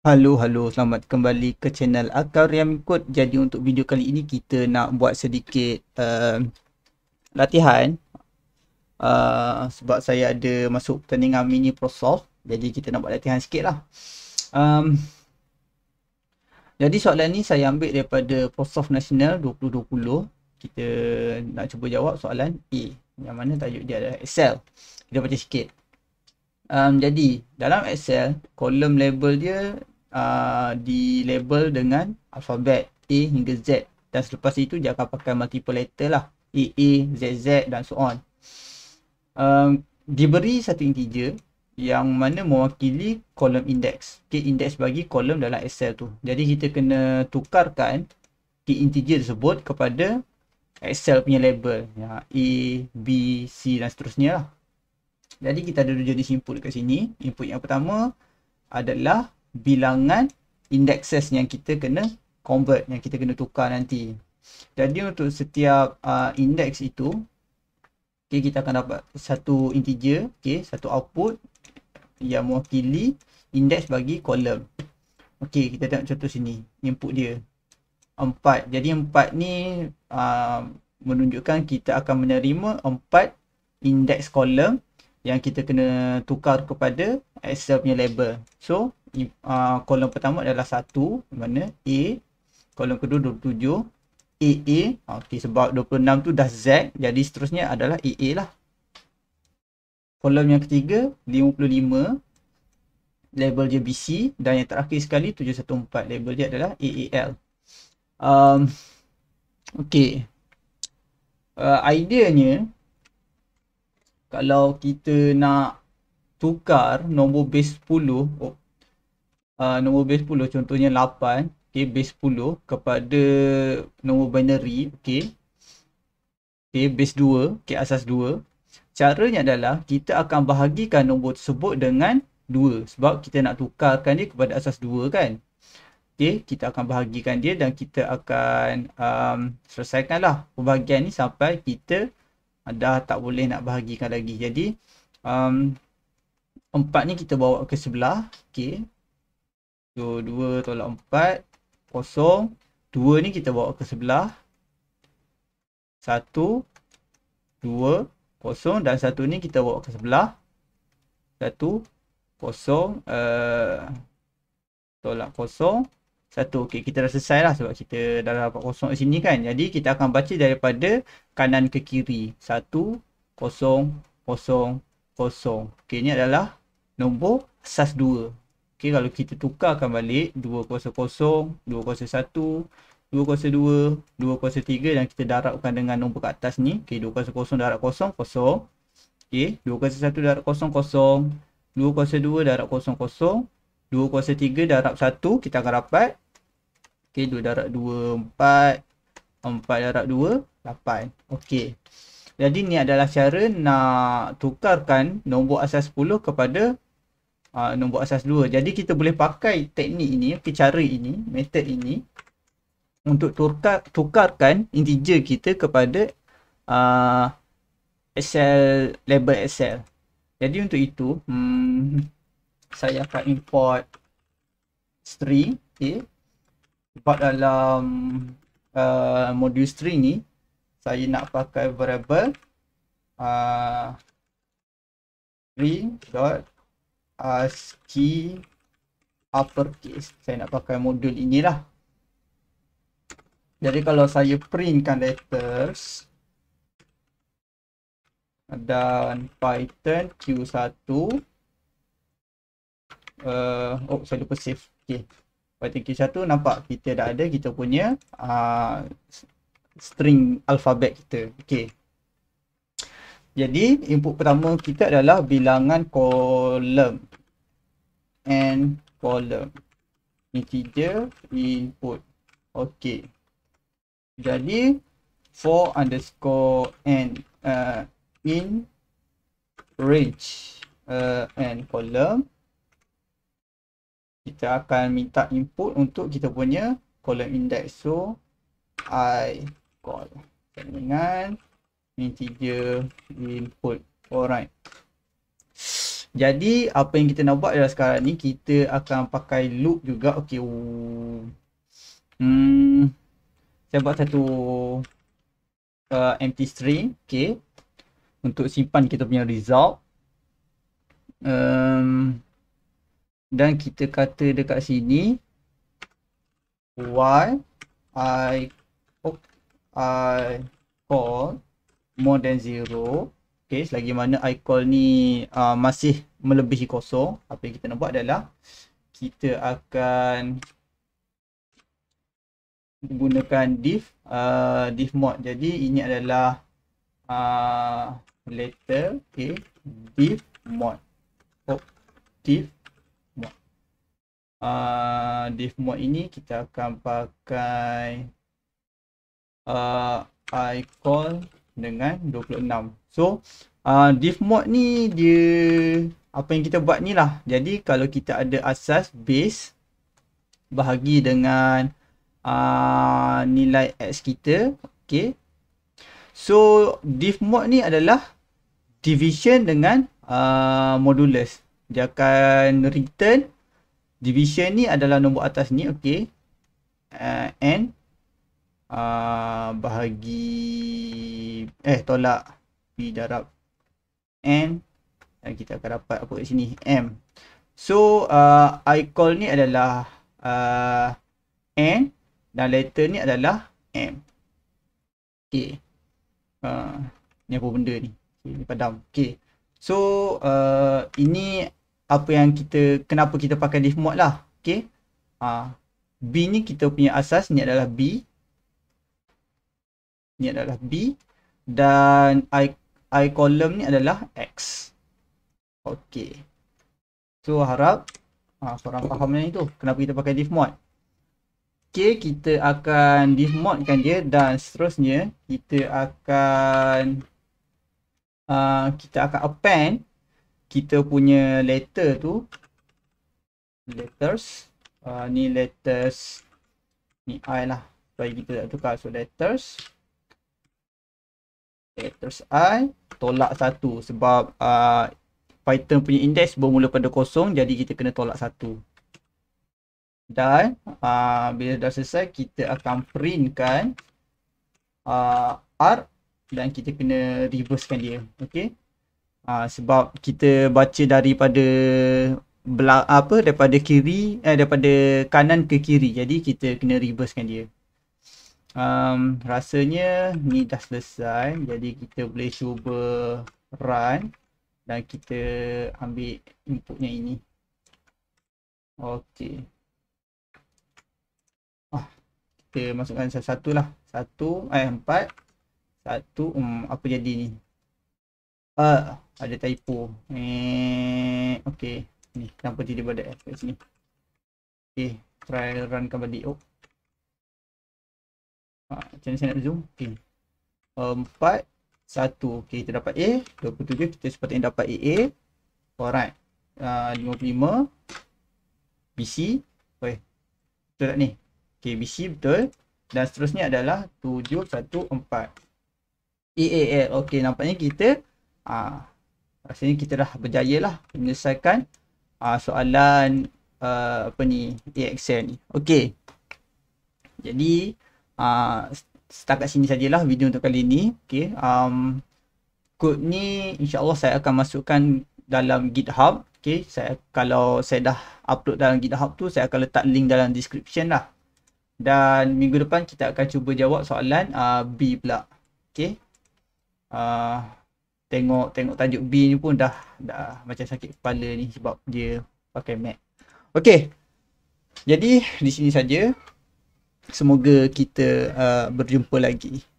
Halo halo selamat kembali ke channel Akar yang ikut jadi untuk video kali ini kita nak buat sedikit uh, latihan uh, sebab saya ada masuk pertandingan mini prosoft jadi kita nak buat latihan sikit um, jadi soalan ni saya ambil daripada prosoft nasional 2020 kita nak cuba jawab soalan A yang mana tajuk dia adalah Excel kita baca sikit Um, jadi dalam Excel, kolom label dia Uh, di label dengan alfabet A hingga Z dan selepas itu dia akan pakai multiple letter lah A, A, Z, Z dan so on um, diberi satu integer yang mana mewakili kolom index key index bagi kolom dalam Excel tu jadi kita kena tukarkan key integer tersebut kepada Excel punya label ya, A, B, C dan seterusnya lah jadi kita ada dua jenis input dekat sini input yang pertama adalah bilangan indexes yang kita kena convert yang kita kena tukar nanti jadi untuk setiap uh, index itu okay, kita akan dapat satu integer okay, satu output yang mewakili index bagi kolom Okey, kita tengok contoh sini input dia empat. jadi empat ni uh, menunjukkan kita akan menerima empat index kolom yang kita kena tukar kepada Excel punya label so uh, kolom pertama adalah 1 mana A kolom kedua 27 AA okey sebab 26 tu dah Z jadi seterusnya adalah AA lah kolom yang ketiga 55 label dia BC dan yang terakhir sekali 714 label dia adalah AAL um, okey uh, ideanya kalau kita nak tukar nombor base 10 oh, uh, nombor base 10 contohnya 8 okay, base 10 kepada nombor binary okay. Okay, base 2 okay, asas 2 caranya adalah kita akan bahagikan nombor tersebut dengan 2 sebab kita nak tukarkan dia kepada asas 2 kan Okay, kita akan bahagikan dia dan kita akan um, selesaikanlah pembahagian ni sampai kita ah, dah tak boleh nak bahagikan lagi. Jadi, um, empat ni kita bawa ke sebelah. Okay, So 2 tolak 4 Kosong 2 ni kita bawa ke sebelah 1 2 Kosong dan 1 ni kita bawa ke sebelah 1 Kosong uh, Tolak kosong satu. ok kita dah selesai lah sebab kita dah dapat kosong kat sini kan Jadi kita akan baca daripada kanan ke kiri satu Kosong Kosong Kosong Ok ni adalah Nombor asas 2 Okay, kalau kita tukarkan balik 2.0, 2.1, 2.2, 2.3 dan kita darabkan dengan nombor kat atas ni. Okay, 2.0 darab kosong, kosong. Okay, 2.1 darab kosong, kosong. 2.2 darab kosong, kosong. 2.3 darab 1, kita akan dapat. Okey, 2 darab 2, 4. 4 darab 2, 8. Okay. Jadi ni adalah cara nak tukarkan nombor asas 10 kepada uh, ah, nombor asas 2. Jadi kita boleh pakai teknik ini, cara ini, method ini untuk tukar, tukarkan integer kita kepada uh, Excel, label Excel. Jadi untuk itu, hmm, saya akan import string. Okay. Sebab dalam uh, ah, modul string ni, saya nak pakai variable uh, string dot ASCII uppercase. Saya nak pakai modul inilah. Jadi kalau saya printkan letters dan Python Q1 uh, eh, oh saya lupa save. Okey. Python Q1 nampak kita dah ada kita punya uh, string alfabet kita. Okey. Jadi input pertama kita adalah bilangan kolom and kolom integer input. Okey. Jadi for underscore n uh, in range uh, and kolom kita akan minta input untuk kita punya kolom index. So i call dengan integer input alright jadi apa yang kita nak buat adalah sekarang ni kita akan pakai loop juga okey hmm saya buat satu uh, empty string okey untuk simpan kita punya result um, dan kita kata dekat sini y, i oh, i call more than zero okay selagi mana i call ni uh, masih melebihi kosong apa yang kita nak buat adalah kita akan gunakan div uh, div mod jadi ini adalah uh, letter okay div mod oh div mod uh, div mod ini kita akan pakai uh, i call dengan 26 So uh, div mod ni dia apa yang kita buat ni lah Jadi kalau kita ada asas base bahagi dengan uh, nilai X kita okay. So diff mod ni adalah division dengan uh, modulus Dia akan return division ni adalah nombor atas ni okay. uh, And Ah, bahagi eh tolak P darab N dan kita akan dapat apa kat sini M so uh, I call ni adalah uh, N dan letter ni adalah M okay uh, ni apa benda ni okay, ni padam okay so uh, ini apa yang kita kenapa kita pakai diff mode lah okay uh, B ni kita punya asas ni adalah B ni adalah B dan I I column ni adalah X. Okey. So harap ah ha, korang faham yang itu kenapa kita pakai div mod. Okey, kita akan div kan dia dan seterusnya kita akan uh, kita akan append kita punya letter tu letters uh, ni letters ni I lah bagi kita tak tukar so letters Terus i tolak satu sebab uh, Python punya indeks bermula pada kosong jadi kita kena tolak satu dan uh, bila dah selesai kita akan printkan uh, r dan kita kena reversekan dia okay uh, sebab kita baca daripada belak apa daripada kiri eh daripada kanan ke kiri jadi kita kena reversekan dia um, rasanya ni dah selesai jadi kita boleh cuba run dan kita ambil inputnya ini Okey. Oh, kita masukkan satu lah satu eh empat satu um, apa jadi ni uh, ada typo eh, Okey. ni kenapa tiba-tiba ada effect sini Okey. try run kembali oh Ah, macam saya nak zoom okay. empat satu okay, kita dapat A 27 kita sepatutnya dapat AA alright uh, 55 BC okay. betul tak ni okay, BC betul dan seterusnya adalah 7 1 4 EAL okay, nampaknya kita uh, rasanya kita dah berjaya lah menyelesaikan uh, soalan uh, apa ni AXL ni okay. jadi Ah, setakat sini sajalah video untuk kali ini. Okay. Um, code ni insyaAllah saya akan masukkan dalam GitHub. Okay. Saya, kalau saya dah upload dalam GitHub tu, saya akan letak link dalam description lah. Dan minggu depan kita akan cuba jawab soalan uh, B pula. Okay. Uh, ah, tengok tengok tajuk B ni pun dah, dah macam sakit kepala ni sebab dia pakai Mac. Okay. Jadi di sini saja semoga kita uh, berjumpa lagi.